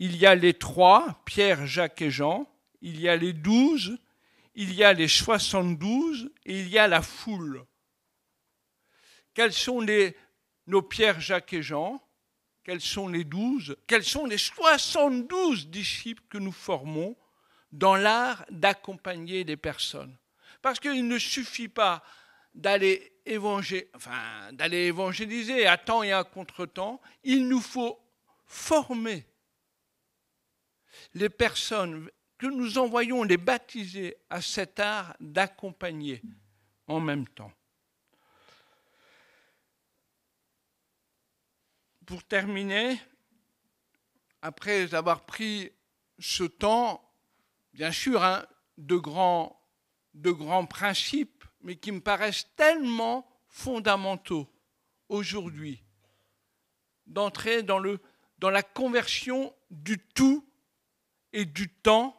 [SPEAKER 2] il y a les trois, Pierre, Jacques et Jean, il y a les douze, il y a les soixante-douze, et il y a la foule. Quels sont les, nos Pierre, Jacques et Jean Quels sont les douze Quels sont les soixante-douze disciples que nous formons dans l'art d'accompagner des personnes Parce qu'il ne suffit pas d'aller enfin, d'aller évangéliser à temps et à contre-temps, il nous faut former les personnes que nous envoyons les baptiser à cet art d'accompagner en même temps. Pour terminer, après avoir pris ce temps, bien sûr, hein, de grands principes, mais qui me paraissent tellement fondamentaux aujourd'hui, d'entrer dans, dans la conversion du tout et du temps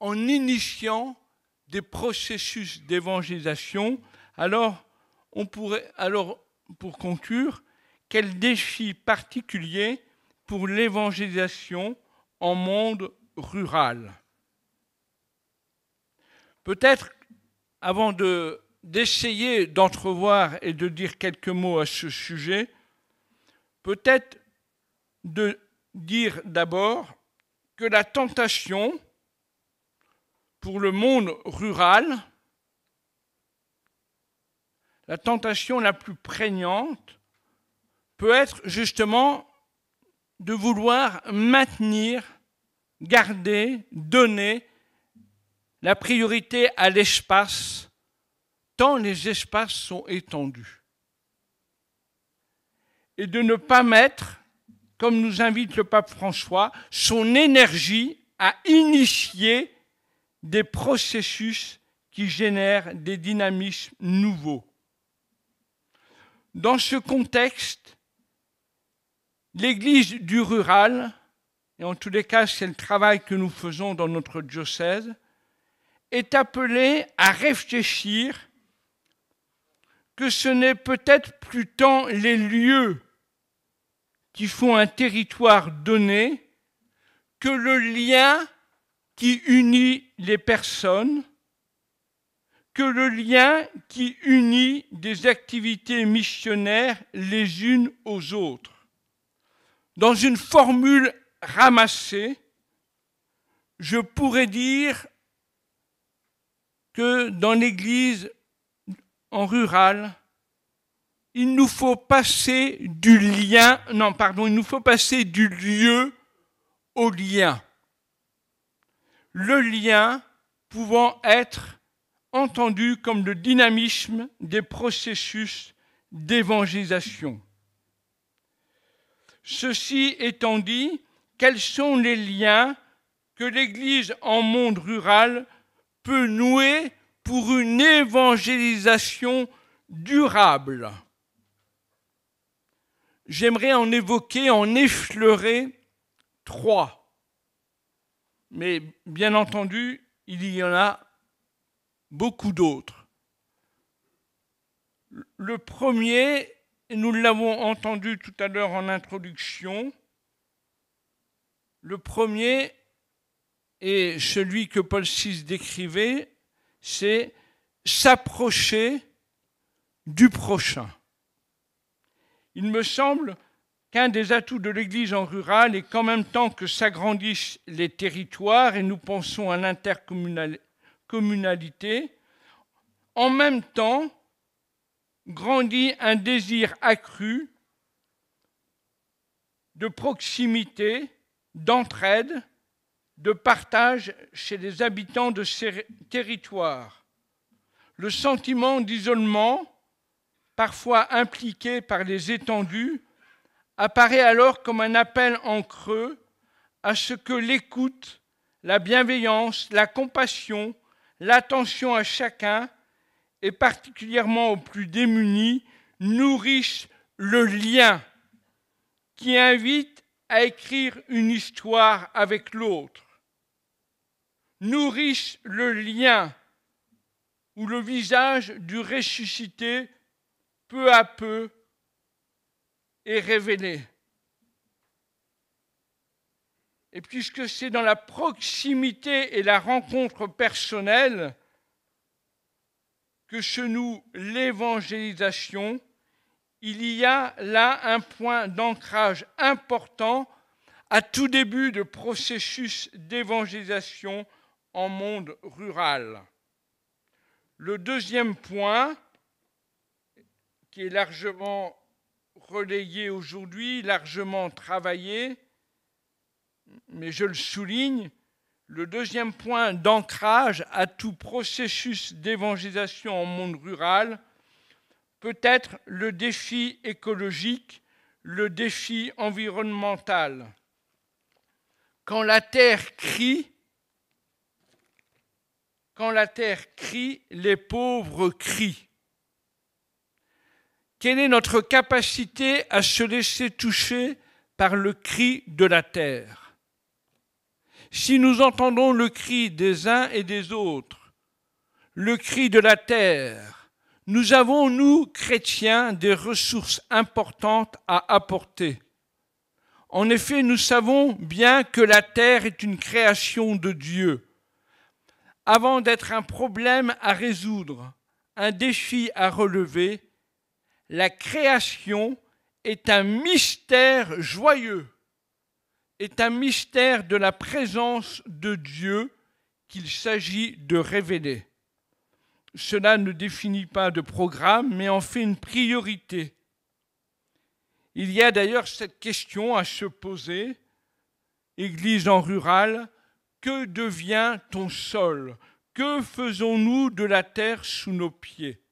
[SPEAKER 2] en initiant des processus d'évangélisation. Alors, on pourrait, alors, pour conclure, quel défi particulier pour l'évangélisation en monde rural Peut-être avant d'essayer d'entrevoir et de dire quelques mots à ce sujet, peut-être de dire d'abord que la tentation pour le monde rural, la tentation la plus prégnante peut être justement de vouloir maintenir, garder, donner la priorité à l'espace, tant les espaces sont étendus. Et de ne pas mettre, comme nous invite le pape François, son énergie à initier des processus qui génèrent des dynamismes nouveaux. Dans ce contexte, l'Église du rural, et en tous les cas c'est le travail que nous faisons dans notre diocèse, est appelé à réfléchir que ce n'est peut-être plus tant les lieux qui font un territoire donné que le lien qui unit les personnes, que le lien qui unit des activités missionnaires les unes aux autres. Dans une formule ramassée, je pourrais dire que dans l'Église en rural, il nous faut passer du lien, non, pardon, il nous faut passer du lieu au lien. Le lien pouvant être entendu comme le dynamisme des processus d'évangélisation. Ceci étant dit, quels sont les liens que l'Église en monde rural peut nouer pour une évangélisation durable. J'aimerais en évoquer, en effleurer trois. Mais bien entendu, il y en a beaucoup d'autres. Le premier, nous l'avons entendu tout à l'heure en introduction, le premier et celui que Paul VI décrivait, c'est s'approcher du prochain. Il me semble qu'un des atouts de l'Église en rural est qu'en même temps que s'agrandissent les territoires, et nous pensons à l'intercommunalité, en même temps grandit un désir accru de proximité, d'entraide, de partage chez les habitants de ces territoires. Le sentiment d'isolement, parfois impliqué par les étendues, apparaît alors comme un appel en creux à ce que l'écoute, la bienveillance, la compassion, l'attention à chacun, et particulièrement aux plus démunis, nourrissent le lien qui invite à écrire une histoire avec l'autre nourrissent le lien où le visage du ressuscité peu à peu est révélé. Et puisque c'est dans la proximité et la rencontre personnelle que se noue l'évangélisation, il y a là un point d'ancrage important à tout début de processus d'évangélisation en monde rural. Le deuxième point, qui est largement relayé aujourd'hui, largement travaillé, mais je le souligne, le deuxième point d'ancrage à tout processus d'évangélisation en monde rural peut être le défi écologique, le défi environnemental. Quand la terre crie, quand la terre crie, les pauvres crient. Quelle est notre capacité à se laisser toucher par le cri de la terre Si nous entendons le cri des uns et des autres, le cri de la terre, nous avons, nous, chrétiens, des ressources importantes à apporter. En effet, nous savons bien que la terre est une création de Dieu avant d'être un problème à résoudre, un défi à relever, la création est un mystère joyeux, est un mystère de la présence de Dieu qu'il s'agit de révéler. Cela ne définit pas de programme, mais en fait une priorité. Il y a d'ailleurs cette question à se poser, Église en rural, que devient ton sol Que faisons-nous de la terre sous nos pieds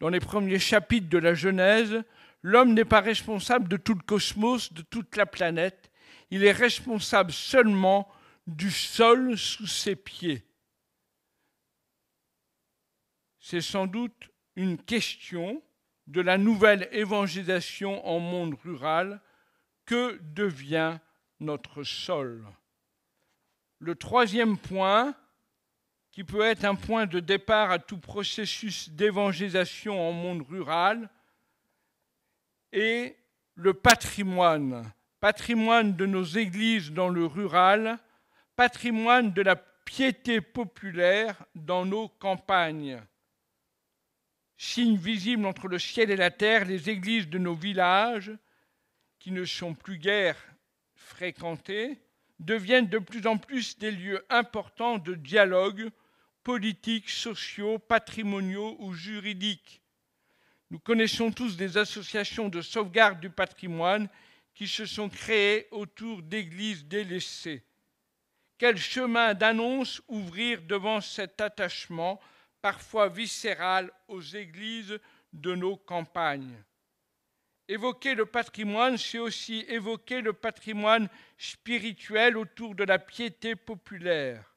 [SPEAKER 2] Dans les premiers chapitres de la Genèse, l'homme n'est pas responsable de tout le cosmos, de toute la planète. Il est responsable seulement du sol sous ses pieds. C'est sans doute une question de la nouvelle évangélisation en monde rural. Que devient notre sol le troisième point, qui peut être un point de départ à tout processus d'évangélisation en monde rural, est le patrimoine, patrimoine de nos églises dans le rural, patrimoine de la piété populaire dans nos campagnes. Signe visible entre le ciel et la terre, les églises de nos villages, qui ne sont plus guère fréquentées, deviennent de plus en plus des lieux importants de dialogue politiques, sociaux, patrimoniaux ou juridiques. Nous connaissons tous des associations de sauvegarde du patrimoine qui se sont créées autour d'églises délaissées. Quel chemin d'annonce ouvrir devant cet attachement parfois viscéral aux églises de nos campagnes Évoquer le patrimoine, c'est aussi évoquer le patrimoine spirituel autour de la piété populaire.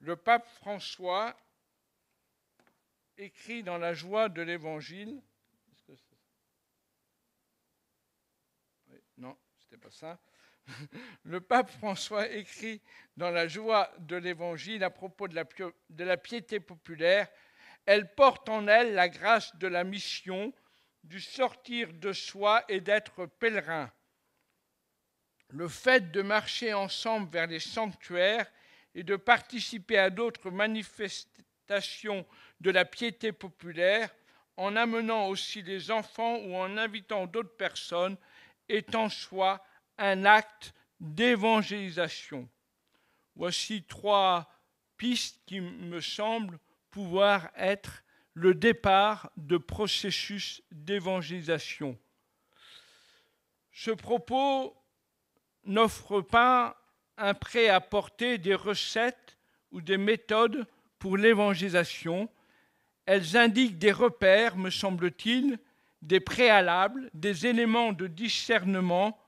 [SPEAKER 2] Le pape François écrit dans la joie de l'Évangile, non, c'était pas ça. Le pape François écrit dans la joie de l'Évangile à propos de la, de la piété populaire, elle porte en elle la grâce de la mission du sortir de soi et d'être pèlerin. Le fait de marcher ensemble vers les sanctuaires et de participer à d'autres manifestations de la piété populaire en amenant aussi les enfants ou en invitant d'autres personnes est en soi un acte d'évangélisation. Voici trois pistes qui me semblent pouvoir être le départ de processus d'évangélisation. Ce propos n'offre pas un prêt à porter des recettes ou des méthodes pour l'évangélisation. Elles indiquent des repères, me semble-t-il, des préalables, des éléments de discernement,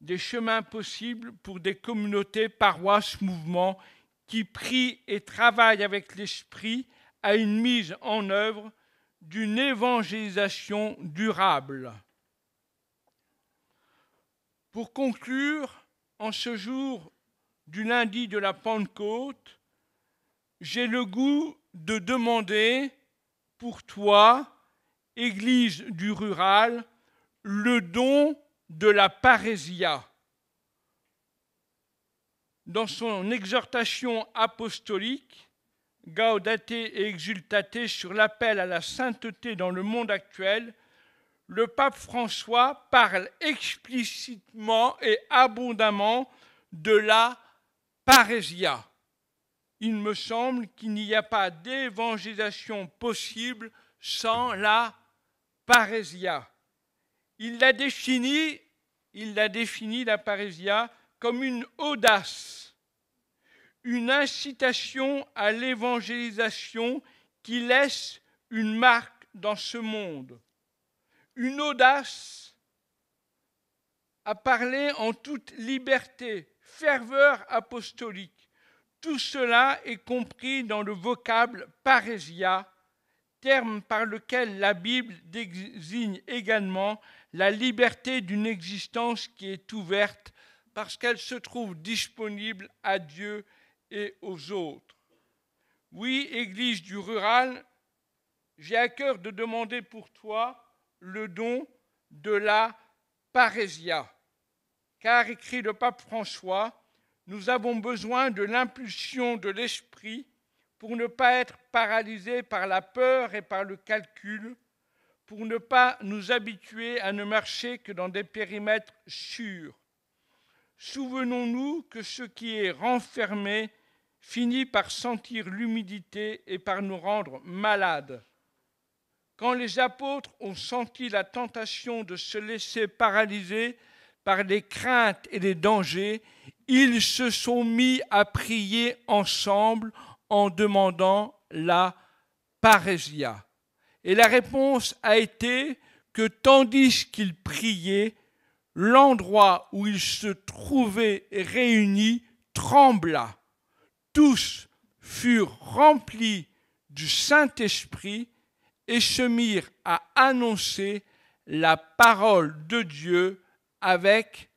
[SPEAKER 2] des chemins possibles pour des communautés, paroisses, mouvements qui prie et travaille avec l'Esprit à une mise en œuvre d'une évangélisation durable. Pour conclure, en ce jour du lundi de la Pentecôte, j'ai le goût de demander pour toi, Église du rural, le don de la parésia dans son exhortation apostolique, Gaudate et exultate sur l'appel à la sainteté dans le monde actuel, le pape François parle explicitement et abondamment de la parésia. Il me semble qu'il n'y a pas d'évangélisation possible sans la parésia. Il la définit, il la définit la parésia comme une audace, une incitation à l'évangélisation qui laisse une marque dans ce monde, une audace à parler en toute liberté, ferveur apostolique. Tout cela est compris dans le vocable parésia, terme par lequel la Bible désigne également la liberté d'une existence qui est ouverte parce qu'elle se trouve disponible à Dieu et aux autres. Oui, Église du rural, j'ai à cœur de demander pour toi le don de la parésia, car, écrit le pape François, nous avons besoin de l'impulsion de l'esprit pour ne pas être paralysés par la peur et par le calcul, pour ne pas nous habituer à ne marcher que dans des périmètres sûrs. Souvenons-nous que ce qui est renfermé finit par sentir l'humidité et par nous rendre malades. Quand les apôtres ont senti la tentation de se laisser paralyser par les craintes et les dangers, ils se sont mis à prier ensemble en demandant la parésia. Et la réponse a été que tandis qu'ils priaient, l'endroit où ils se trouvaient réunis trembla. Tous furent remplis du Saint-Esprit et se mirent à annoncer la parole de Dieu avec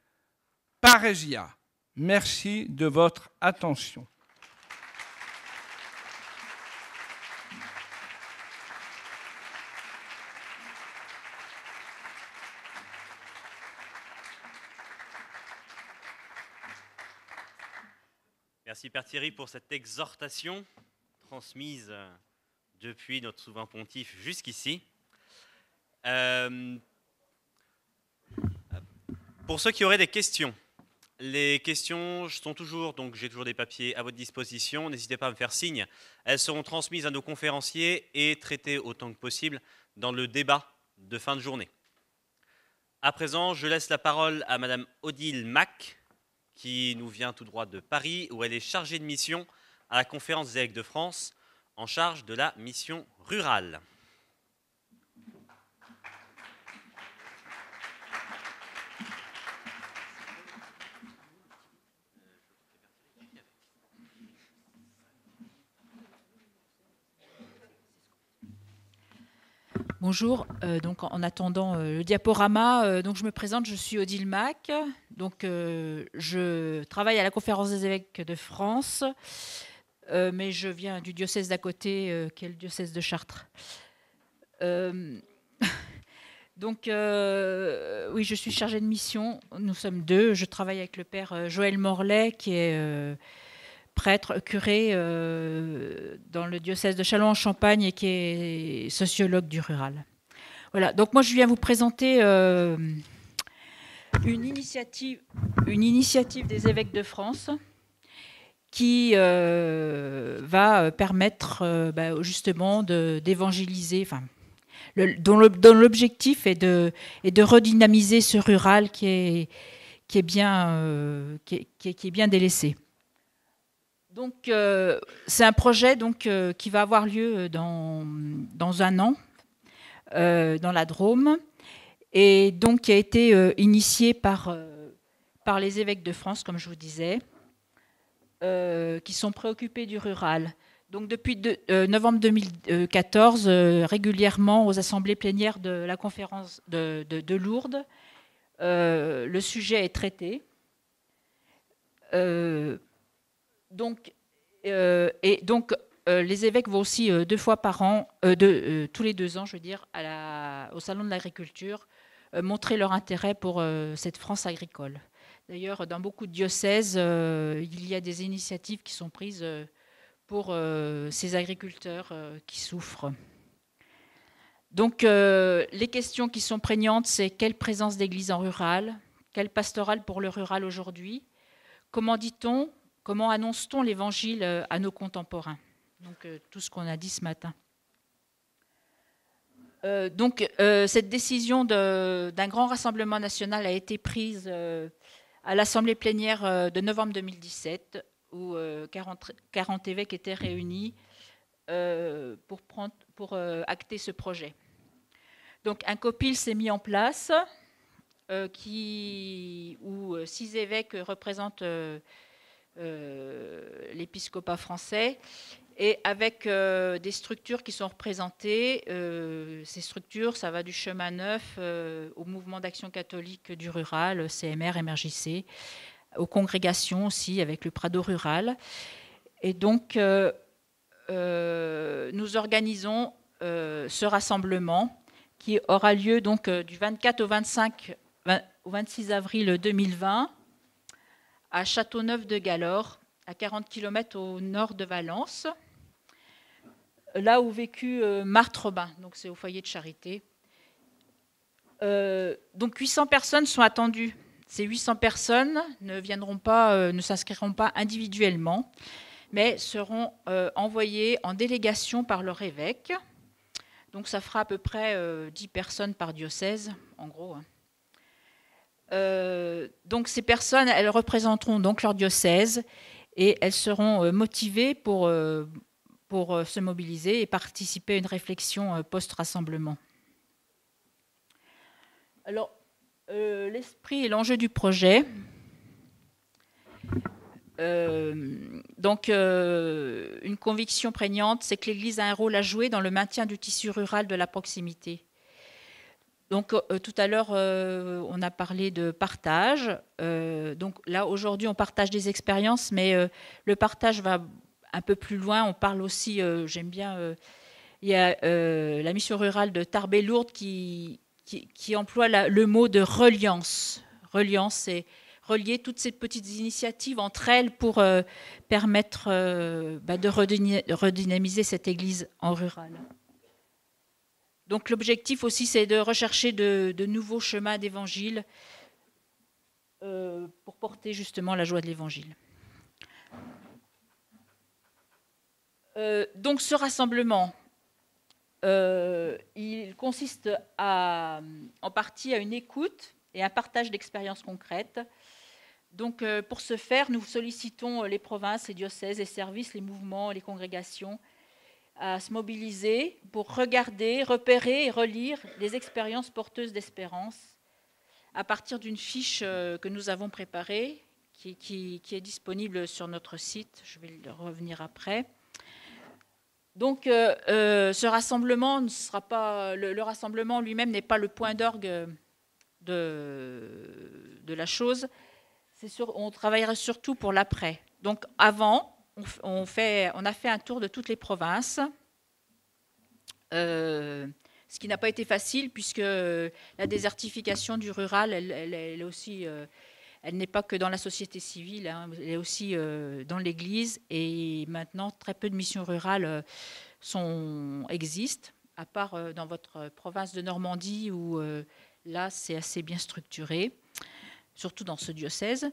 [SPEAKER 2] parésia. Merci de votre attention.
[SPEAKER 1] Merci Père Thierry pour cette exhortation transmise euh, depuis notre souverain pontife jusqu'ici. Euh, pour ceux qui auraient des questions, les questions sont toujours, donc j'ai toujours des papiers à votre disposition, n'hésitez pas à me faire signe. Elles seront transmises à nos conférenciers et traitées autant que possible dans le débat de fin de journée. À présent, je laisse la parole à Madame Odile Mack, qui nous vient tout droit de Paris, où elle est chargée de mission à la conférence des évêques de France en charge de la mission rurale.
[SPEAKER 3] Bonjour, euh, donc en attendant euh, le diaporama, euh, donc je me présente, je suis Odile Mac, donc je travaille à la conférence des évêques de France, mais je viens du diocèse d'à côté, qui est le diocèse de Chartres. [LAUGHS] donc oui, je suis chargée de mission, nous sommes deux, je travaille avec le père Joël Morlaix, qui est prêtre, curé euh, dans le diocèse de Châlons-en-Champagne et qui est sociologue du rural. Voilà, donc moi je viens vous présenter euh, une, initiative, une initiative des évêques de France qui euh, va permettre bah, justement d'évangéliser, enfin, dont l'objectif est de, de redynamiser ce rural qui est, qui est, bien, qui est bien délaissé. Donc, euh, c'est un projet donc, euh, qui va avoir lieu euh, dans, un an, dans la Drôme, et donc qui a été initié par, par les évêques de France, comme je vous disais, qui sont préoccupés du rural. Donc, depuis novembre 2014, régulièrement aux assemblées plénières de la conférence de, de Lourdes, le sujet est traité donc, euh, et donc, euh, les évêques vont aussi euh, deux fois par an, tous les deux ans, je veux dire, au Salon de l'agriculture, montrer leur intérêt pour cette France agricole. D'ailleurs, dans beaucoup de diocèses, il y a des initiatives qui sont prises pour ces agriculteurs qui souffrent. Donc, les questions qui sont prégnantes, c'est quelle présence d'église en rural Quelle pastorale pour le rural aujourd'hui Comment dit-on Comment annonce-t-on l'évangile euh, à nos contemporains Donc euh, tout ce qu'on a dit ce matin. Euh, donc cette décision d'un grand rassemblement national a été prise à l'Assemblée plénière de novembre 2017, où 40, évêques étaient réunis pour, acter ce projet. Donc un copil s'est mis en place, qui, où six évêques représentent euh, l'épiscopat français, et avec euh, des structures qui sont représentées. Euh, ces structures, ça va du chemin neuf au mouvement d'action catholique du rural, CMR, MRJC, aux congrégations aussi, avec le Prado rural. Et donc, nous organisons ce rassemblement qui aura lieu donc du 24 au 25 au 26 avril 2020 à Châteauneuf-de-Galore, à 40 km au nord de Valence, là où vécut euh, Marthe Robin, donc c'est au foyer de charité. Euh, donc 800 personnes sont attendues. Ces 800 personnes ne viendront pas, euh, ne s'inscriront pas individuellement, mais seront envoyées en délégation par leur évêque. Donc ça fera à peu près 10 personnes par diocèse, en gros. Hein. Euh, donc ces personnes, elles représenteront donc leur diocèse et elles seront euh, motivées pour, euh, pour se mobiliser et participer à une réflexion post-rassemblement. Alors, l'esprit et l'enjeu du projet. donc, une conviction prégnante, c'est que l'Église a un rôle à jouer dans le maintien du tissu rural de la proximité. Donc euh, euh, tout à l'heure, euh, on a parlé de partage. donc là, aujourd'hui, on partage des expériences, mais le partage va un peu plus loin. On parle aussi, j'aime bien, il y a la mission rurale de Tarbes-Lourdes qui, emploie le mot de reliance. Reliance, c'est relier toutes ces petites initiatives entre elles pour permettre bah, de redynamiser cette église en rural. Donc l'objectif aussi, c'est de rechercher de, nouveaux chemins d'évangile euh, pour porter justement la joie de l'évangile. Euh, donc ce rassemblement, euh, il consiste en partie à une écoute et un partage d'expériences concrètes. Donc pour ce faire, nous sollicitons les provinces, les diocèses, les services, les mouvements, les congrégations, à se mobiliser pour regarder, repérer et relire les expériences porteuses d'espérance à partir d'une fiche euh, que nous avons préparée, qui, qui, est disponible sur notre site. Je vais le revenir après. Donc, euh, euh, ce rassemblement ne sera pas. Le, rassemblement lui-même n'est pas le point d'orgue de, de la chose. on travaillera surtout pour l'après. Donc, avant, on, a fait un tour de toutes les provinces, euh, ce qui n'a pas été facile puisque euh, la désertification du rural, elle, aussi, euh, n'est pas que dans la société civile, hein, elle est aussi dans l'Église et maintenant très peu de missions rurales existent, à part dans votre province de Normandie où là c'est assez bien structuré, surtout dans ce diocèse.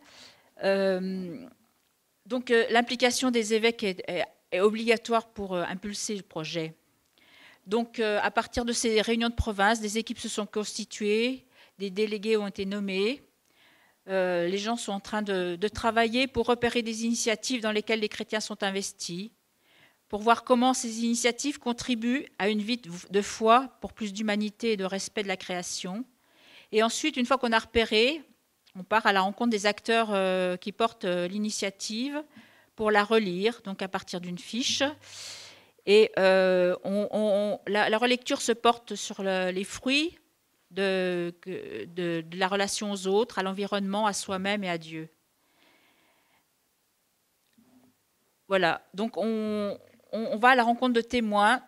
[SPEAKER 3] Donc euh, l'implication des évêques est, obligatoire pour euh, impulser le projet. Donc euh, à partir de ces réunions de province, des équipes se sont constituées, des délégués ont été nommés. les gens sont en train de, de, travailler pour repérer des initiatives dans lesquelles les chrétiens sont investis, pour voir comment ces initiatives contribuent à une vie de foi pour plus d'humanité et de respect de la création. Et ensuite, une fois qu'on a repéré, on part à la rencontre des acteurs euh, qui portent euh, l'initiative pour la relire, donc à partir d'une fiche. Et euh, la, relecture se porte sur les fruits de, la relation aux autres, à l'environnement, à soi-même et à Dieu. Voilà, donc on, va à la rencontre de témoins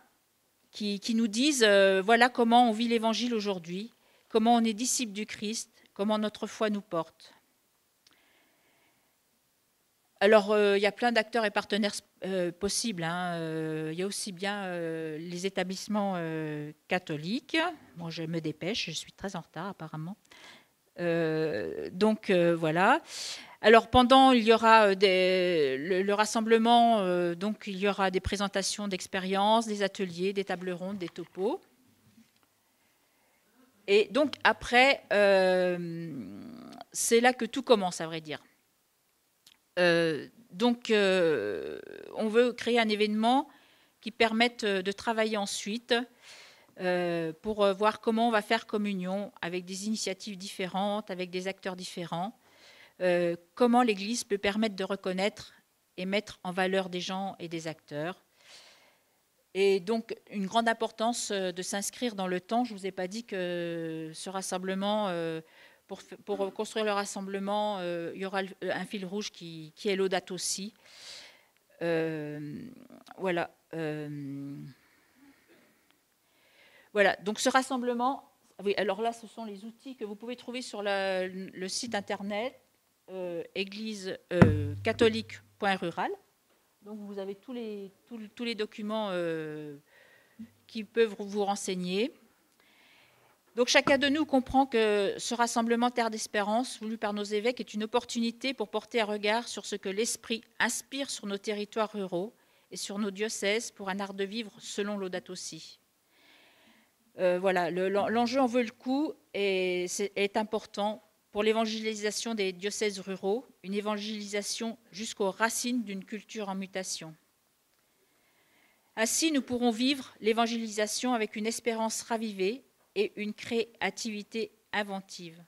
[SPEAKER 3] qui, nous disent, voilà comment on vit l'Évangile aujourd'hui, comment on est disciple du Christ, comment notre foi nous porte. Alors, euh, il y a plein d'acteurs et partenaires euh, possibles. Hein, euh, il y a aussi bien les établissements catholiques. Moi, bon, je me dépêche, je suis très en retard apparemment. donc, voilà. Alors, pendant, il y aura des, le, rassemblement, donc il y aura des présentations d'expériences, des ateliers, des tables rondes, des topos. Et donc après, euh, c'est là que tout commence, à vrai dire. Euh, donc euh, on veut créer un événement qui permette de travailler ensuite pour voir comment on va faire communion avec des initiatives différentes, avec des acteurs différents, comment l'Église peut permettre de reconnaître et mettre en valeur des gens et des acteurs. Et donc, une grande importance euh, de s'inscrire dans le temps. Je ne vous ai pas dit que ce rassemblement, euh, pour, construire le rassemblement, euh, il y aura un fil rouge qui, est l'audate aussi. voilà. voilà, donc ce rassemblement, oui, alors là, ce sont les outils que vous pouvez trouver sur le site internet euh, église catholique.rural. Donc vous avez tous les, tous, les documents euh, qui peuvent vous renseigner. Donc chacun de nous comprend que ce rassemblement Terre d'Espérance, voulu par nos évêques, est une opportunité pour porter un regard sur ce que l'Esprit inspire sur nos territoires ruraux et sur nos diocèses pour un art de vivre selon l'audat aussi. Euh, voilà, l'enjeu en veut le coup et c'est est important pour l'évangélisation des diocèses ruraux, une évangélisation jusqu'aux racines d'une culture en mutation. Ainsi, nous pourrons vivre l'évangélisation avec une espérance ravivée et une créativité inventive.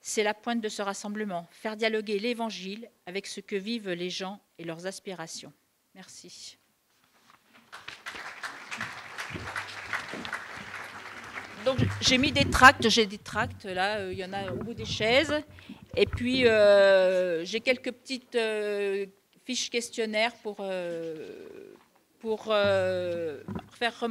[SPEAKER 3] C'est la pointe de ce rassemblement, faire dialoguer l'Évangile avec ce que vivent les gens et leurs aspirations. Merci. donc j'ai mis des tracts, j'ai des tracts là, euh, il y en a au bout des chaises. Et puis euh, j'ai quelques petites euh, fiches questionnaires pour, pour faire remonter.